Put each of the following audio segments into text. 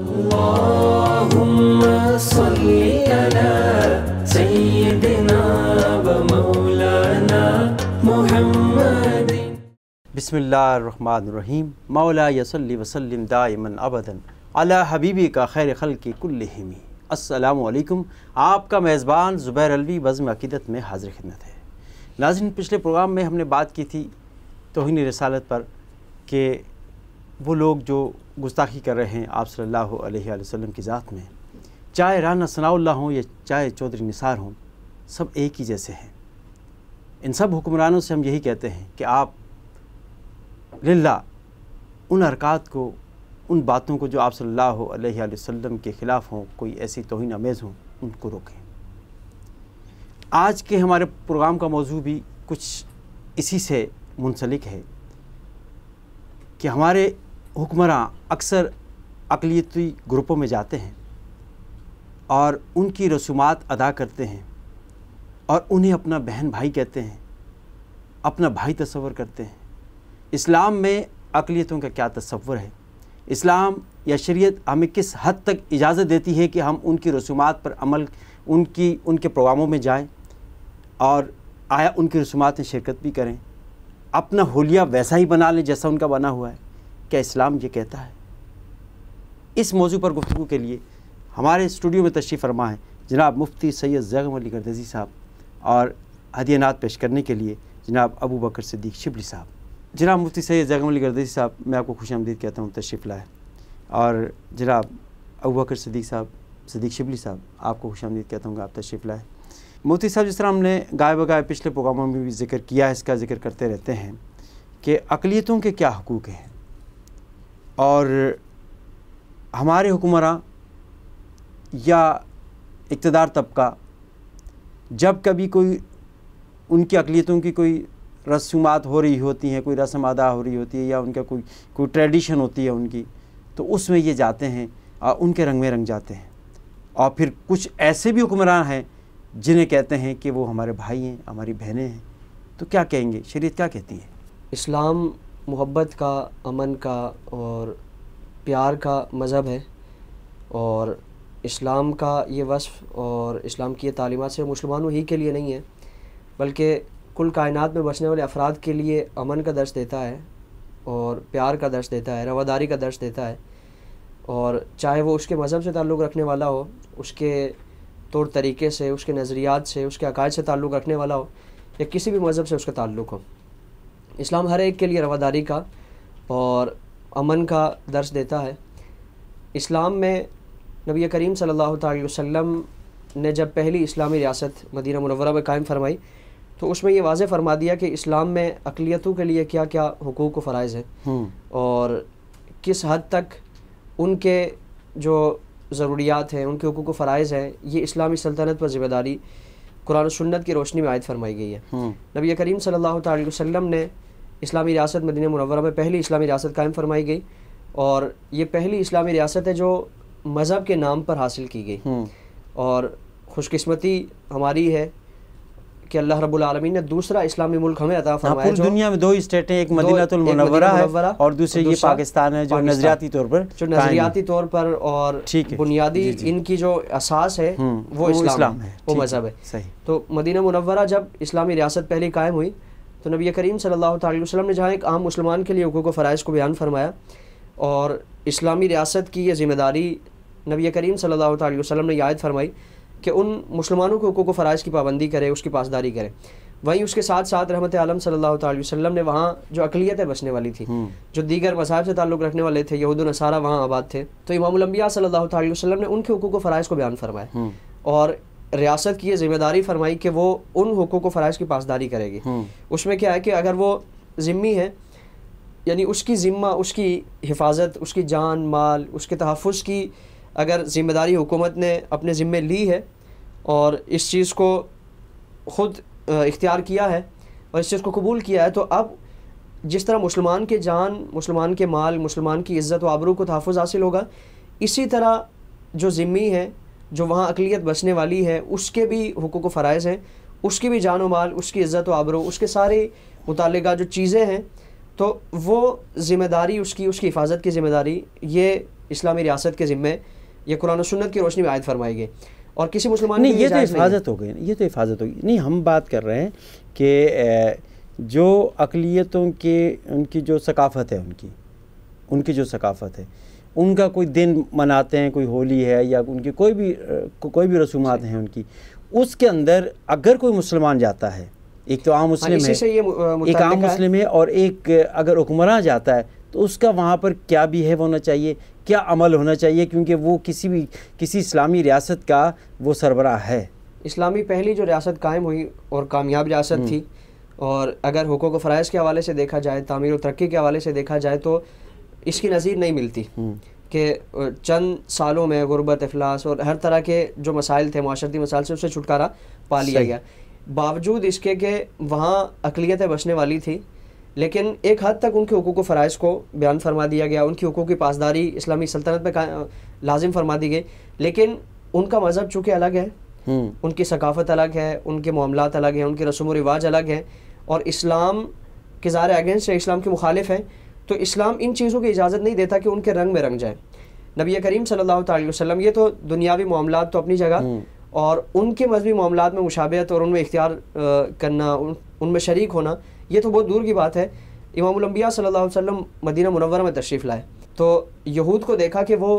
बसमिल्लाम मौला على वसलम दायमन अबदन अला हबीबी का खैर खल के कुल्लहिमी असलकम आपका मेज़बान ज़ुबैर अलवी बज़म अकीदत में हाजिर खिदमत है नाजिन पिछले प्रोग्राम में हमने बात की थी तोहनी रसालत पर कि वो लोग जो गुस्ताखी कर रहे हैं आप सल्लल्लाहु अलैहि वसल्लम की ज़ात में चाहे राना सनाउल्ला हों या चाहे चौधरी निसार हों सब एक ही जैसे हैं इन सब हुक्मरानों से हम यही कहते हैं कि आप लिल्ला उन अरक़ात को उन बातों को जो आप सल्लल्लाहु अलैहि वसल्लम के ख़िलाफ़ हों कोई ऐसी तोहन आमेज़ हों उनको रोकें आज के हमारे प्रोग्राम का मौजू भी कुछ इसी से मुंसलिक है कि हमारे हुक्मरान अक्सर अकलीती ग्रुपों में जाते हैं और उनकी रसूमात अदा करते हैं और उन्हें अपना बहन भाई कहते हैं अपना भाई तस्वर करते हैं इस्लाम में अकलीतों का क्या तस्वर है इस्लाम या शरीयत हमें किस हद तक इजाज़त देती है कि हम उनकी रसूमात पर अमल उनकी उनके प्रोग्रामों में जाएं और आया उनकी रसूमात में शिरकत भी करें अपना होलिया वैसा ही बना लें जैसा उनका बना हुआ है क्या इस्लाम ये कहता है इस मौजू पर गुफ्तु के लिए हमारे स्टूडियो में तशरीफ़ फरमा है जनाब मुफ्ती सैयद जैगम अली गर्दजी साहब और हदियनात पेश करने के लिए जनाब अबू बकर सिद्दीक शिबली साहब जनाब मुफ्ती सैयद जैगम अली गर्दजी साहब मैं आपको खुश आमदीद कहता हूँ तशरीफ़ लाए और जनाब अबू बकर सिद्दीक साहब सदीक शिबली साहब आपको खुश आमदीद कहता हूँ आप तशरीफ़ लाए मोती साहब जिस तरह हमने गाय बगाए पिछले प्रोग्रामों में भी जिक्र किया इसका जिक्र करते रहते हैं कि अकलीतों के क्या हकूक़ हैं और हमारे हुक्मरान या इकतदार तबका जब कभी कोई उनकी अकलीतों की कोई रसूमात हो रही होती हैं कोई रस्म अदा हो रही होती है या उनका कोई कोई ट्रेडिशन होती है उनकी तो उसमें ये जाते हैं और उनके रंग में रंग जाते हैं और फिर कुछ ऐसे भी हुक्मरान हैं जिन्हें कहते हैं कि वो हमारे भाई हैं हमारी बहनें हैं तो क्या कहेंगे शरीत क्या कहती है इस्लाम मोहब्बत का अमन का और प्यार का मज़हब है और इस्लाम का ये वसफ़ और इस्लाम की ये तालीमत से मुसलमानों ही के लिए नहीं है बल्कि कुल कायनात में बसने वाले अफराद के लिए अमन का दर्श देता है और प्यार का दर्श देता है रवादारी का दर्श देता है और चाहे वो उसके मज़हब से ताल्लुक़ रखने वाला हो उसके तौर तरीके से उसके नज़रियात से उसके अकायद से ताल्लुक़ रखने वाला हो या किसी भी मज़हब से उसका ताल्लुक़ हो इस्लाम हर एक के लिए रवादारी का और अमन का दर्श देता है इस्लाम में नबी करीम सल्लल्लाहु अलैहि वसल्लम ने जब पहली इस्लामी रियासत मदीना मुनवरा में कायम फरमाई तो उसमें ये वाज फरमा दिया कि इस्लाम में अकलीतों के लिए क्या क्या हकूक़ व फ़रज़ है और किस हद तक उनके जो ज़रूरियात हैं उनके हकूक़ व फ़रज़ हैं ये इस्लामी सल्तनत पर ज़िम्मेदारी कुरान सुन्नत की रोशनी में आयद फरमाई गई है नबी करीम सल्लल्लाहु अलैहि वसल्लम ने इस्लामी रियासत मदीना मनवरा में पहली इस्लामी रियासत कायम फरमाई गई और ये पहली इस्लामी रियासत है जो मज़हब के नाम पर हासिल की गई हम्म। और खुशकस्मती हमारी है कि अल्लाह रब्बुल ने दूसरा इस्लामी मुल्क हमें अता हाँ, फरमाया पूरी दुनिया में दो ही स्टेट हैं एक मदीनातुल है और दूसरे ये पाकिस्तान है जो नजरियाती तौर पर जो नजरियाती तौर पर और बुनियादी इनकी जो असास है हम्म, वो इस्लाम है वो मज़हब है तो मदीना मनवरा जब इस्लामी रियासत पहली कायम हुई तो नबी करीम सल्लल्लाहु अलैहि वसल्लम ने जहाँ एक आम मुसलमान के लिए हकूक़ फ़राइज़ को बयान फरमाया और इस्लामी रियासत की यह ज़िम्मेदारी नबी करीम सल्लल्लाहु अलैहि वसल्लम ने याद फरमाई कि उन मुसलमानों के हकूक़ फ़राइज़ की पाबंदी करें उसकी पासदारी करें वहीं उसके साथ साथ रहमत आलम सल्लल्लाहु अलैहि वसल्लम ने वहाँ जो अकलीतें बसने वाली थी हम्म। जो दीगर मसाहब से ताल्लुक़ रखने वाले थे यहूद नसारा वहाँ आबाद थे तो इमाम सल्ला सल्लल्लाहु अलैहि वसल्लम ने उनके हकूक़ फ़राइज़ को बयान फरमाया हम्म। और रियासत की ये जिम्मेदारी फरमाई कि वो उन हकूक़ को फ़राइज़ की पासदारी करेगी हम्म। उसमें क्या है कि अगर वो ज़िम्मी है यानी उसकी ज़िम्मा उसकी हिफाजत उसकी जान माल उसके तहफ़ की अगर ज़िम्मेदारी हुकूमत ने अपने ज़िम्मे ली है और इस चीज़ को ख़ुद इख्तियार किया है और इस चीज़ को कबूल किया है तो अब जिस तरह मुसलमान के जान मुसलमान के माल मुसलमान की इज़्ज़त व आबरू को तहफ़ हासिल होगा इसी तरह जो ज़िम्मी है जो वहाँ अकलीत बसने वाली है उसके भी हकूक़ फ़रज़ हैं उसकी भी जान माल उसकी इज़्ज़त व आबरो उसके सारे मुतल जो चीज़ें हैं तो वो ज़िम्मेदारी उसकी उसकी हिफाजत की ज़िम्मेदारी ये इस्लामी रियासत के ज़िम्मे ये कुरान सुन्नत की रोशनी में आयद फरमाई गई और किसी मुसलमान नहीं ये तो हिफाजत हो गई ये तो हिफाजत हो गई नहीं हम बात कर रहे हैं कि जो अकलीतों के उनकी जो सकाफ़त है उनकी उनकी जो सकाफ़त है उनका कोई दिन मनाते हैं कोई होली है या उनकी कोई भी को, कोई भी रसूमात हैं उनकी उसके अंदर अगर कोई मुसलमान जाता है एक तो आम हाँ, मुस्लिम है एक आम मुस्लिम है और एक अगर हुक्मरान जाता है तो उसका वहाँ पर क्या बिहेव होना चाहिए क्या अमल होना चाहिए क्योंकि वो किसी भी किसी इस्लामी रियासत का वो सरबरा है इस्लामी पहली जो रियासत कायम हुई और कामयाब रियासत हम्म। थी और अगर हुकूक फ़रज़ के हवाले से देखा जाए तमीर और तरक्की के हवाले से देखा जाए तो इसकी नज़ीर नहीं मिलती हम्म। कि चंद सालों में गुरबत अफलास और हर तरह के जो मसाइल थे माशरती मसाइल से उससे छुटकारा पा लिया गया बावजूद इसके कि वहाँ अकलीतें बसने वाली थी लेकिन एक हद तक उनके हकूक़ फ़राइज़ को बयान फरमा दिया गया उनकी हकूक़ की पासदारी इस्लामी सल्तनत में लाजिम फरमा दी गई लेकिन उनका मज़हब चूँकि अलग है हम्म। उनकी सकाफ़त अलग है उनके मामला अलग हैं उनके रसम व रिवाज अलग हैं और इस्लाम के ज़ार अगेंस्ट है इस्लाम के मुखालिफ हैं तो इस्लाम इन चीज़ों की इजाज़त नहीं देता कि उनके रंग में रंग जाए नबी करीम सल्लल्लाहु अलैहि वसल्लम ये तो दुनियावी मामला तो अपनी जगह हम्म। और उनके मजहबी मामला में मुशाबत और उनमें इख्तियार करना उनमें शरीक होना ये तो बहुत दूर की बात है इमामबिया सल्ला वसम मदीना मुनवर में तशरीफ़ लाए तो यहूद को देखा कि वो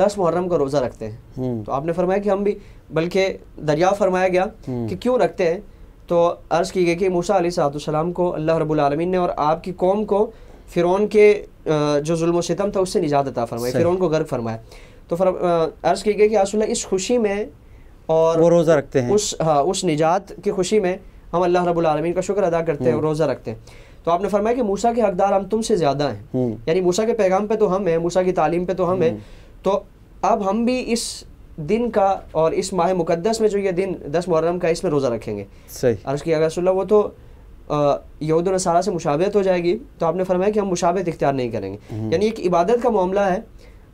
दस मुहर्रम का रोज़ा रखते हैं हम्म। तो आपने फरमाया कि हम भी बल्कि दरिया फरमाया गया हम्म। कि क्यों रखते हैं तो अर्ज़ की गई कि मूसा सलाम को अल्लाह रबालमीन ने और आपकी कौम को फ़िरौन के जो जुल्म सितम था उससे निजात अता फरमाए फ़िरौन को गर्व फरमाया तो फर अर्ज़ की गई कि रसोल्ला इस खुशी में और वो रोज़ा रखते हैं उस हाँ उस निजात की खुशी में हम अल्लाह रबालमीन का शुक्र अदा करते हैं हम्म। रोज़ा रखते हैं तो आपने फरमाया कि मूसा के हकदार हम तुम से ज़्यादा हैं हम्म। यानी मूसा के पैगाम पे तो हम हैं मूसा की तालीम पे तो हम हैं हम्म। तो अब हम भी इस दिन का और इस माह मुकदस में जो ये दिन दस मुहर्रम का इसमें रोज़ा रखेंगे सही अर्ज़ किया गया वो तो यहूद नसारा से मुशावत हो जाएगी तो आपने फरमाया कि हम मुशावत इख्तियार नहीं करेंगे हम्म। यानी एक इबादत का मामला है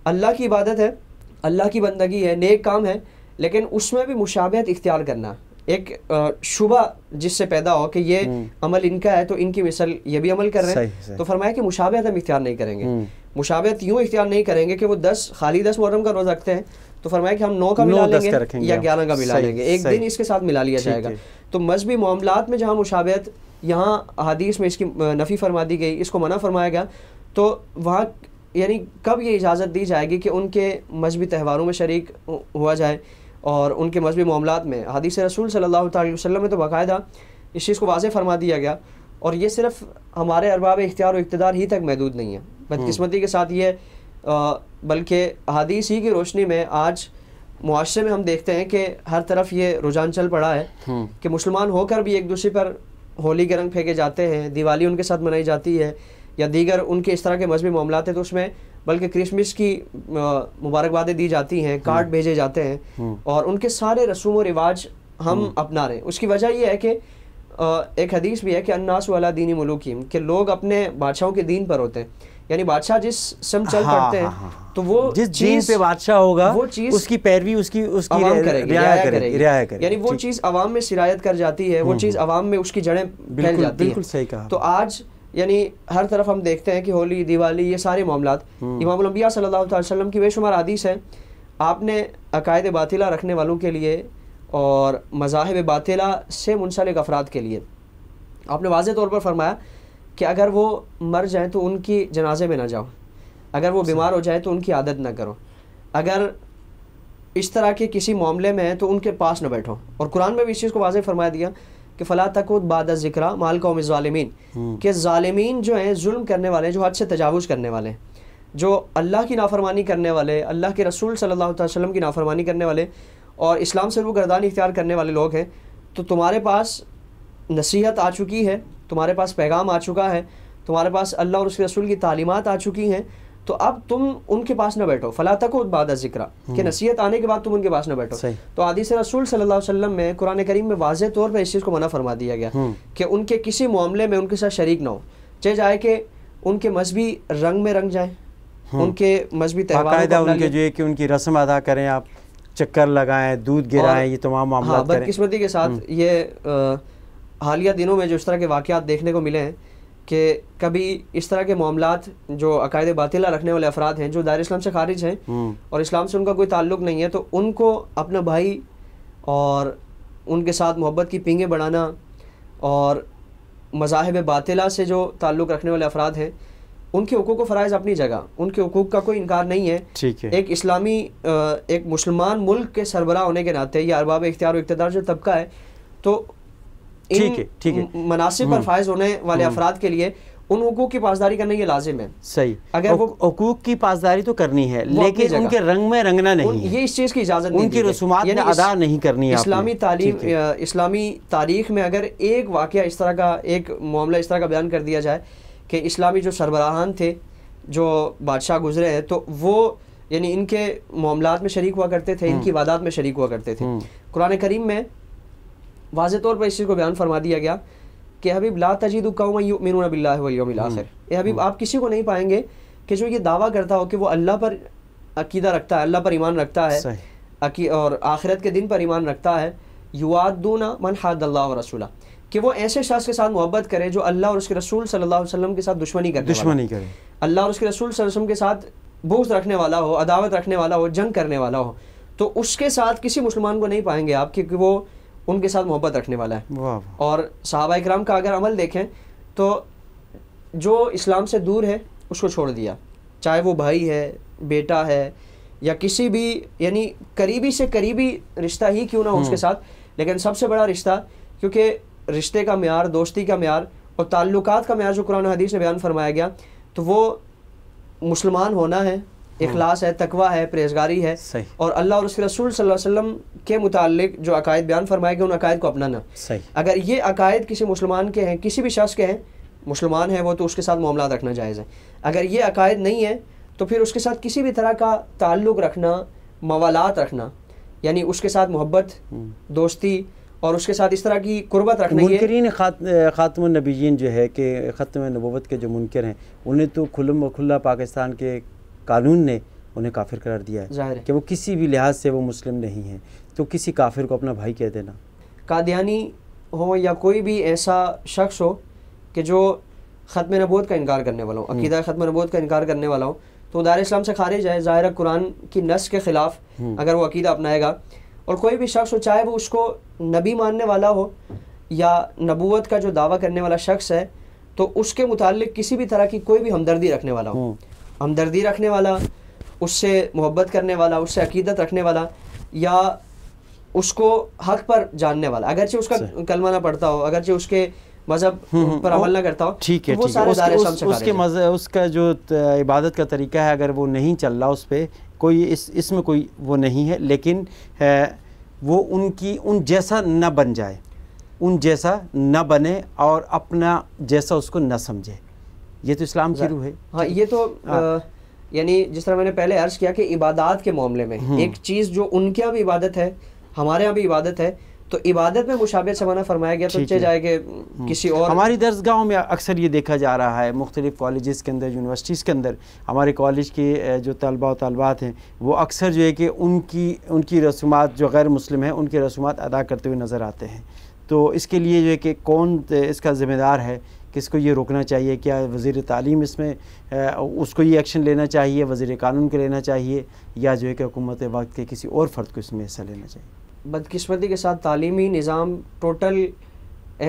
अल्लाह की इबादत है अल्लाह की बंदगी है नेक काम है लेकिन उसमें भी मुशाबत इख्तियार करना एक शुबा जिससे पैदा हो कि ये हम्म। अमल इनका है तो इनकी मिसल ये भी अमल कर रहे हैं तो फरमाया कि मुशावत हम इख्तियार नहीं करेंगे हम्म। मुशावत यूँ इख्तियार नहीं करेंगे कि वो दस खाली दस मुहर्रम का रोज़ रखते हैं तो फरमाया कि हम नौ का मिला लेंगे या ग्यारह का मिला लेंगे एक दिन इसके साथ मिला लिया जाएगा तो मजहबी मामला में जहाँ मुशावत यहाँ अदीस में इसकी नफ़ी फरमा दी गई इसको मना फरमाया गया तो वहाँ यानी कब ये इजाज़त दी जाएगी कि उनके मजहबी त्यौहारों में शरीक हुआ जाए और उनके मजहबी मामला में हदीस रसूल सल्लल्लाहु अलैहि वसल्लम में तो बाकायदा इस चीज़ को वाज फरमा दिया गया और ये सिर्फ हमारे अरबाब इख्तियार और इकतदार ही तक महदूद नहीं है बदकस्मती के साथ ये बल्कि हदीस ही की रोशनी में आज मुआरे में हम देखते हैं कि हर तरफ ये रुझान चल पड़ा है हम्म। कि मुसलमान होकर भी एक दूसरे पर होली के रंग फेंके जाते हैं दिवाली उनके साथ मनाई जाती है या दीगर उनके इस तरह के मजहबी मामला हैं तो उसमें बल्कि क्रिसमस की मुबारकबादें दी जाती हैं हम्म। कार्ड भेजे जाते हैं हम्म। और उनके सारे रसूम और रिवाज हम हम्म। अपना रहे हैं उसकी वजह यह है कि एक हदीस भी है कि अन्नास वाला दीनी मलूकीम कि लोग अपने बादशाहों के दीन पर होते हैं यानी बादशाह जिस सम चल हाँ, पड़ते हैं हाँ, हाँ, हाँ। तो वो जिस दीन पे बादशाह होगा वो चीज उसकी पैरवी उसकी उसकी रियाया करेगी रियाया करेगी करेगी यानी वो चीज़ अवाम में सिरायत कर जाती है वो चीज़ अवाम में उसकी जड़ें फैल जाती है बिल्कुल सही कहा तो आज यानी हर तरफ हम देखते हैं कि होली दिवाली ये सारे मामला हम्म। इमाम सल्लाम की बेशुमार आदिश है आपने अकायद बातिला रखने वालों के लिए और मजाहब बातिला से मुनसलिक अफराद के लिए आपने वाज तौर पर फरमाया कि अगर वो मर जाएँ तो उनकी जनाजे में ना जाओ अगर वो बीमार हो जाए तो उनकी आदत ना करो अगर इस तरह के किसी मामले में है तो उनके पास ना बैठो और कुरान में भी इस चीज़ को वाज फरमाया दिया कि फ़ला तक बाद ज़िक्रा माल कौम ालमीन हम्म। के ालमीन जो हैं जुल्म करने वाले जो हद से तजावज़ करने वाले हैं जो अल्लाह की नाफरमानी करने वाले अल्लाह के रसूल सल्लल्लाहु अलैहि वसल्लम की नाफरमानी करने वाले और इस्लाम से वो गर्दान इख्तियार करने वाले लोग हैं तो तुम्हारे पास नसीहत आ चुकी है तुम्हारे पास पैगाम आ चुका है तुम्हारे पास अल्लाह और उसके रसूल की तालीमत आ चुकी हैं तो अब तुम उनके पास ना बैठो फला तक उबादा जिक्रा कि हम्म। नसीहत आने के बाद तुम उनके पास ना बैठो तो आदि से रसूल सल्लल्लाहु अलैहि वसल्लम में कुरान करीम में वाज तौर पर इस चीज़ को मना फरमा दिया गया हम्म। कि उनके किसी मामले में उनके साथ शरीक ना हो चाहे जाए कि उनके मजहबी रंग में रंग जाए हम्म। उनके मजहबी त्यौहार उनके जो है कि उनकी रस्म अदा करें आप चक्कर लगाएं दूध गिराएं ये तमाम हाँ, मामला बदकिस्मती के साथ ये हालिया दिनों में जो इस तरह के वाक़ देखने को मिले हैं कि कभी इस तरह के मामला जो अकायद बातिला रखने वाले अफराद हैं जो दायर इस्लाम से खारिज हैं हम्म। और इस्लाम से उनका कोई ताल्लुक नहीं है तो उनको अपना भाई और उनके साथ मोहब्बत की पींगे बढ़ाना और मजाहब बातिला से जो ताल्लुक़ रखने वाले अफराद हैं उनके हकूक़ व फ़रज़ अपनी जगह उनके हकूक़ का कोई इनकार नहीं है ठीक है एक इस्लामी एक मुसलमान मुल्क के सरबरा होने के नाते या अरबाब इख्तियार इकतदार जो तबका है तो ठीक है ठीक है मनासिब पर हम्म। फायज होने वाले हम्म। अफराद के लिए उन हकूक की पासदारी करना ये लाजिम है सही अगर वो हकूक की पासदारी तो करनी है लेकिन उनके रंग में रंगना नहीं ये इस चीज़ की इजाज़त उनकी रसूमात में अदा नहीं करनी है इस्लामी तालीम इस्लामी तारीख में अगर एक वाक़ इस तरह का एक मामला इस तरह का बयान कर दिया जाए कि इस्लामी जो सरबराहान थे जो बादशाह गुजरे हैं तो वो यानी इनके मामला में शरीक हुआ करते थे इनकी हम्म। वादात में शरीक हुआ करते थे कुरान करीम में वाज तौर पर इस चीज़ को बयान फरमा दिया गया कि हबीब ला तजीद कौम मिनून ए हबीब हम्म। आप किसी को नहीं पाएंगे कि जो ये दावा करता हो कि वो अल्लाह पर अकीदा रखता है अल्लाह पर ईमान रखता है और आखिरत के दिन पर ईमान रखता है युवादूना मन हादल्ला रसूल कि वो ऐसे शख्स के साथ मोहब्बत करे जो अल्लाह और उसके रसूल सल्लल्लाहु अलैहि वसल्लम के साथ दुश्मनी करे दुश्मनी करे अल्लाह और उसके रसूल वसल्लम के साथ बोझ रखने वाला हो अदावत रखने वाला हो जंग करने वाला हो तो उसके साथ किसी मुसलमान को नहीं पाएंगे आप क्योंकि वो उनके साथ मोहब्बत रखने वाला है और सहाबा कराम का अगर अमल देखें तो जो इस्लाम से दूर है उसको छोड़ दिया चाहे वो भाई है बेटा है या किसी भी यानी करीबी से करीबी रिश्ता ही क्यों ना हो हम्म। उसके साथ लेकिन सबसे बड़ा रिश्ता क्योंकि रिश्ते का मैार दोस्ती का मैार और ताल्लुक का मैार जो कुरान हदीस ने बयान फरमाया गया तो वो मुसलमान होना है अखलास है तकवा है परहेजगारी है और अल्लाह और उसके रसूल वसल्लम के मुतालिक जो अकायद बयान फरमाए गए उन अकायद को अपनाना अगर ये अकायद किसी मुसलमान के हैं किसी भी शख्स के हैं मुसलमान है वो तो उसके साथ मामला रखना जायज़ है अगर ये अकायद नहीं है तो फिर उसके साथ किसी भी तरह का ताल्लुक़ रखना मवालत रखना यानी उसके साथ मोहब्बत हम्म। दोस्ती और उसके साथ इस तरह की कुर्बत रखने मुनकरीन खात, नबीन जो है कि ख़त्म नबूत के जो मुनकर हैं उन्हें तो खुलम खुला पाकिस्तान के कानून ने उन्हें काफिर करार दिया है कि वो किसी भी लिहाज से वो मुस्लिम नहीं है तो किसी काफिर को अपना भाई कह देना कादियानी हो या कोई भी ऐसा शख्स हो कि जो ख़त्म नबूत का इनकार करने वाला हो हम्म। अकीदा ख़त्म नबूत का इनकार करने वाला हो तो दार इस्लाम से खारिज है ज़ाहिर कुरान की नस के ख़िलाफ़ हम्म। अगर वो अकीदा अपनाएगा और कोई भी शख्स हो चाहे वो उसको नबी मानने वाला हो या नबूत का जो दावा करने वाला शख्स है तो उसके मुतालिक किसी भी तरह की कोई भी हमदर्दी रखने वाला हो हम्म। हमदर्दी रखने वाला उससे मोहब्बत करने वाला उससे अकीदत रखने वाला या उसको हक पर जानने वाला अगरचे उसका कलमा ना पढ़ता हो अगरचे उसके मजहब हम्म, हम्म। पर अमल ना करता हो ठीक है वो ठीक सारे उसके, उस, उसके मज़ उसका जो इबादत का तरीका है अगर वो नहीं चल रहा उस पर कोई इस इसमें कोई वो नहीं है लेकिन है, वो उनकी उन जैसा ना बन जाए उन जैसा ना बने और अपना जैसा उसको ना समझे ये तो इस्लाम की हाँ, रूह है हाँ ये तो हाँ। यानी जिस तरह मैंने पहले अर्ज किया कि इबादत के मामले में हम्म। एक चीज़ जो उनके यहाँ भी इबादत है हमारे यहाँ भी इबादत है तो इबादत में मुशाबियत से मना फरमाया गया तो जाए कि हम्म। किसी और हमारी दर्जगाहों में अक्सर ये देखा जा रहा है मुख्तलिफ़ कॉलेज़ के अंदर यूनिवर्सिटीज़ के अंदर हमारे कॉलेज के जो तलबा और तलबात हैं वो अक्सर जो है कि उनकी उनकी रसूमात जो गैर मुस्लिम हैं उनकी रसूमात अदा करते हुए नज़र आते हैं तो इसके लिए जो है कि कौन इसका ज़िम्मेदार है किसको ये रोकना चाहिए क्या वज़ी तालीम इसमें उसको ये एक्शन लेना चाहिए वज़ी कानून को लेना चाहिए या जो है कि हुकूमत वक्त के किसी और फ़र्द को इसमें हिस्सा लेना चाहिए बदकस्मती के साथ तालीमी निज़ाम टोटल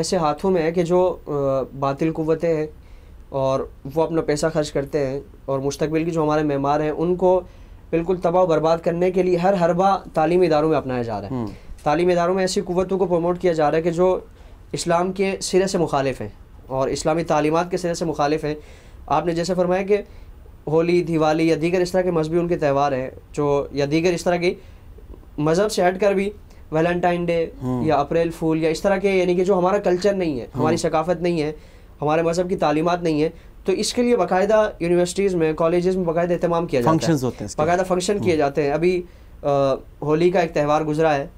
ऐसे हाथों में है कि जो बातिल क़वतें हैं और वो अपना पैसा खर्च करते हैं और मुस्तबिल के जो हमारे मेहमान हैं उनको बिल्कुल तबाह बर्बाद करने के लिए हर हरबा तालीम इदारों में अपनाया जा रहा है हम्म। तालीमी इदारों में ऐसी कुतों को प्रमोट किया जा रहा है कि जो इस्लाम के सिरे से मुखालिफ हैं और इस्लामी तालीमत के सिरे से मुखालिफ हैं आपने जैसे फरमाया कि होली दिवाली या दीगर इस तरह के मजहबी उनके त्यौहार हैं जो या दीगर इस तरह की मज़हब से हट कर भी वैलेंटाइन डे हम्म। या अप्रैल फूल या इस तरह के यानी कि जो हमारा कल्चर नहीं है हमारी हम्म। सकाफत नहीं है हमारे मज़हब की तालीमत नहीं है तो इसके लिए बाकायदा यूनिवर्सिटीज़ में कॉलेज़ में बाकायदा अहतमाम किया जाता है होते हैं बाकायदा फंक्शन किए हम्म। जाते हैं अभी होली का एक त्यौहार गुजरा है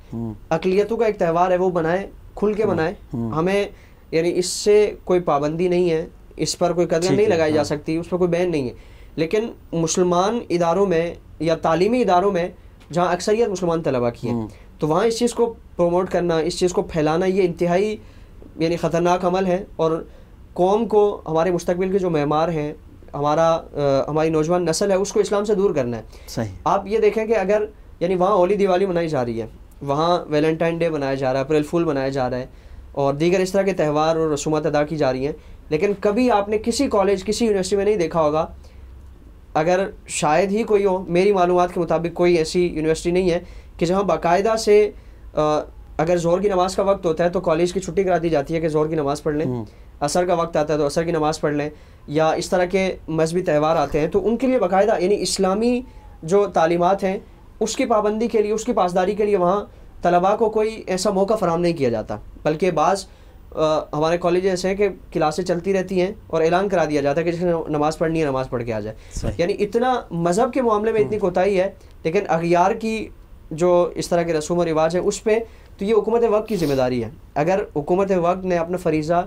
अकलीतों का एक त्यौहार है वो बनाए खुल के बनाए हमें यानी इससे कोई पाबंदी नहीं है इस पर कोई कदम नहीं लगाई हाँ। जा सकती उस पर कोई बैन नहीं है लेकिन मुसलमान इदारों में या तालीमी इदारों में जहाँ अक्सरियत मुसलमान तलबा की है हम्म। तो वहाँ इस चीज़ को प्रमोट करना इस चीज़ को फैलाना ये इंतहाई यानी ख़तरनाक अमल है और कौम को हमारे मुस्तबिल के जो मेमार हैं हमारा आ, हमारी नौजवान नस्ल है उसको इस्लाम से दूर करना है सही आप ये देखें कि अगर यानी वहाँ होली दिवाली मनाई जा रही है वहाँ वैलेंटाइन डे मनाया जा रहा है अप्रैल फूल मनाया जा रहा है और दीगर इस तरह के त्यौहार और रसूमत अदा की जा रही हैं लेकिन कभी आपने किसी कॉलेज किसी यूनिवर्सिटी में नहीं देखा होगा अगर शायद ही कोई हो मेरी मालूम के मुताबिक कोई ऐसी यूनिवर्सिटी नहीं है कि जहाँ बाकायदा से आ, अगर जोर की नमाज़ का वक्त होता है तो कॉलेज की छुट्टी करा दी जाती है कि जोर की नमाज़ पढ़ लें हम्म। असर का वक्त आता है तो असर की नमाज़ पढ़ लें या इस तरह के मजहबी त्यौहार आते हैं तो उनके लिए बाकायदा यानी इस्लामी जो तालीमत हैं उसकी पाबंदी के लिए उसकी पासदारी के लिए वहाँ तलबा को कोई ऐसा मौका फ़राम नहीं किया जाता बल्कि बाज़ हमारे कॉलेज ऐसे हैं कि क्लासें चलती रहती हैं और ऐलान करा दिया जाता है कि जिसने नमाज़ पढ़नी है नमाज़ पढ़ के आ जाए यानी इतना मज़हब के मामले में इतनी हम्म। कोताही है लेकिन अगियार की जो इस तरह के रसूम और रिवाज है उस पर तो ये हुकूमत वक्त की ज़िम्मेदारी है अगर हुकूमत वक्त ने अपना फरीज़ा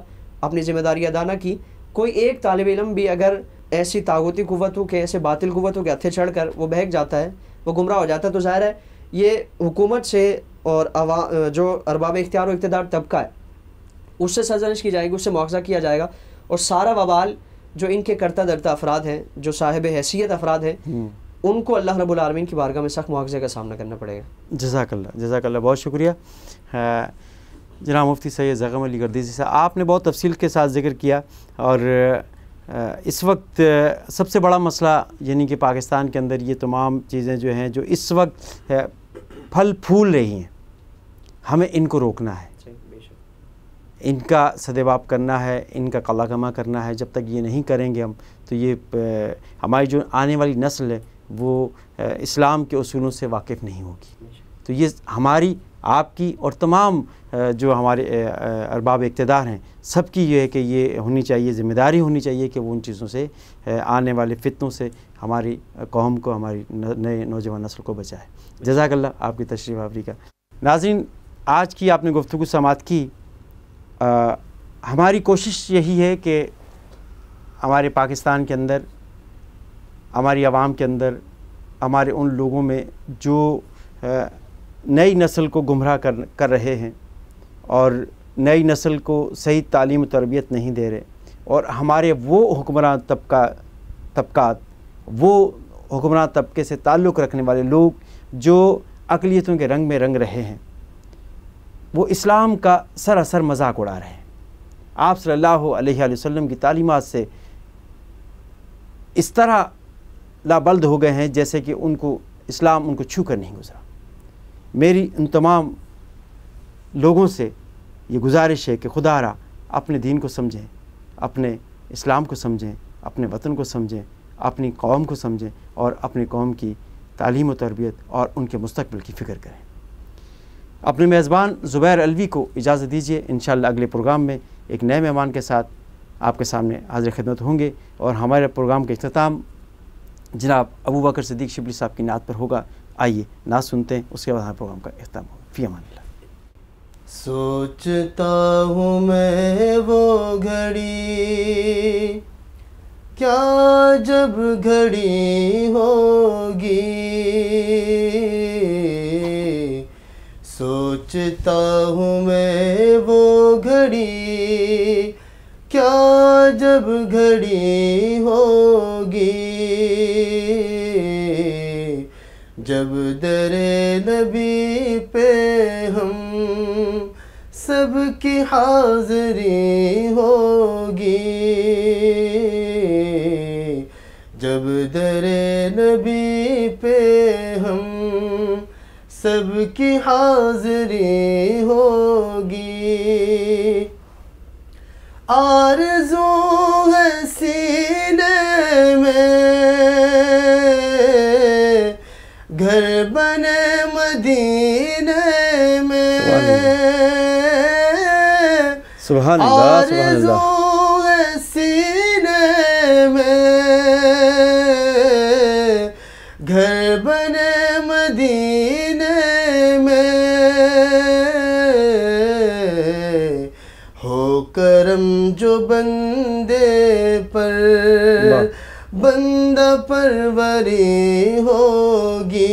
अपनी ज़िम्मेदारी अदा ना की कोई एक तालब इलम भी अगर ऐसी तागती कुतों के ऐसे बातिल कुतों के हथे चढ़ कर वो बहक जाता है वो गुमराह हो जाता है तो ज़ाहिर है ये हुकूमत से और अवा जो अरबाब इख्तियार इकतदार तबका है उससे सजनिश की जाएगी उससे मुआवजा किया जाएगा और सारा बवाल जो इनके करता दरता अफराद हैं जो साहिब हैसियत अफराद हैं हम्म। उनको अल्लाह रबालमीन की बारगाह में सख्त मुआवजे का सामना करना पड़ेगा जजाकल्ला जजाकल्ला बहुत शुक्रिया जना मुफ्ती सैद जगम अली गर्दीजी साहब आपने बहुत तफसील के साथ जिक्र किया और इस वक्त सबसे बड़ा मसला यानी कि पाकिस्तान के अंदर ये तमाम चीज़ें जो हैं जो इस वक्त फल फूल रही हैं हमें इनको रोकना है इनका सदैवाप करना है इनका कला कमा करना है जब तक ये नहीं करेंगे हम तो ये हमारी जो आने वाली नस्ल है वो इस्लाम के असूलों से वाकिफ़ नहीं होगी तो ये हमारी आपकी और तमाम जो हमारे अरबाब इकतदार हैं सबकी ये है कि ये होनी चाहिए ज़िम्मेदारी होनी चाहिए कि वो उन चीज़ों से आने वाले फितनों से हमारी कौम को हमारी नए नौजवान नस्ल को बचाए जजाकल्ला आपकी तशरीफ आवरी का नाजिन आज की आपने गुफ्तु समात की आ, हमारी कोशिश यही है कि हमारे पाकिस्तान के अंदर हमारी आवाम के अंदर हमारे उन लोगों में जो नई नस्ल को गुमराह कर कर रहे हैं और नई नस्ल को सही तालीम तरबियत नहीं दे रहे और हमारे वो हुक्मरान तबका तबका वो हुक्मरान तबके से ताल्लुक़ रखने वाले लोग जो अकलीतों के रंग में रंग रहे हैं वो इस्लाम का सरासर मजाक उड़ा रहे हैं आप सल्लल्लाहु अलैहि वसल्लम की तालीमत से इस तरह लाबल्द हो गए हैं जैसे कि उनको इस्लाम उनको छू कर नहीं गुजरा मेरी उन तमाम लोगों से ये गुजारिश है कि खुदा रहा अपने दीन को समझें अपने इस्लाम को समझें अपने वतन को समझें अपनी कौम को समझें और अपनी कौम की तालीम व तरबियत और उनके मुस्तबिल की फ़िक्र करें अपने मेज़बान ज़ुबैर अलवी को इजाज़त दीजिए इन अगले प्रोग्राम में एक नए मेहमान के साथ आपके सामने हाजिर खिदमत होंगे और हमारे प्रोग्राम का अख्ताम जनाब अबू बकर सदीक शिबली साहब की नात पर होगा आइए ना सुनते हैं उसके बाद हमारे प्रोग्राम का अख्ताम होगा फ़ी अमान सोचता हूँ मैं वो घड़ी क्या जब घड़ी होगी सोचता हूँ मैं वो घड़ी क्या जब घड़ी होगी जब दरे नबी पे हम सब की हाजिरी होगी जब दरे नबी सबकी हाजिरी होगी आरज़ू है सीने में घर बने मदीने में सुभान अल्लाह सुभान अल्लाह घर बने मदी जो बंदे पर बंदा परवरी होगी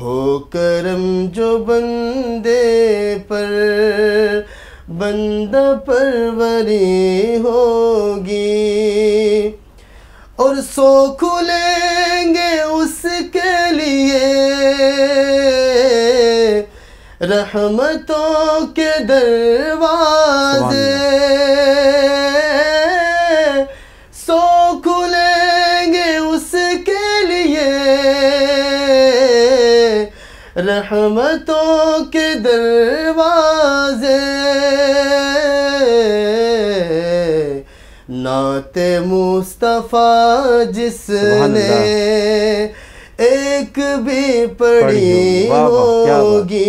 हो करम जो बंदे पर बंदा परवरी होगी और सो खुले रहमतों के दरवाजे सो खुलेंगे उसके लिए रहमतों के दरवाजे नाते मुस्तफ़ा जिसने एक भी पड़ी होगी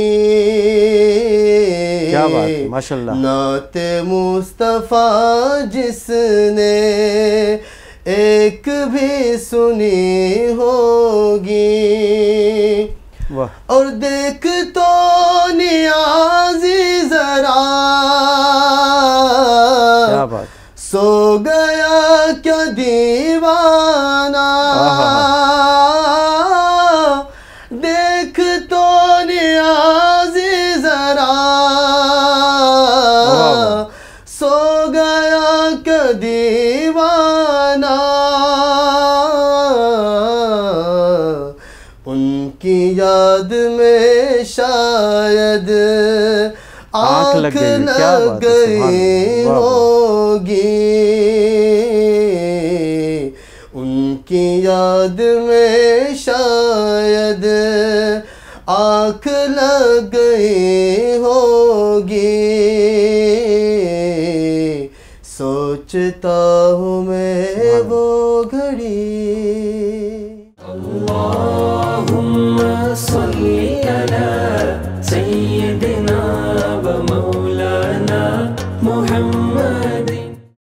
क्या बात माशाल्लाह मुस्तफ़ा जिसने एक भी सुनी होगी और देख तो नियाजी जरा सो गया क्या दीवाना याद में शायद आंख लग गई, होगी उनकी याद में शायद आंख लग गई होगी सोचता हूँ मैं वो घड़ी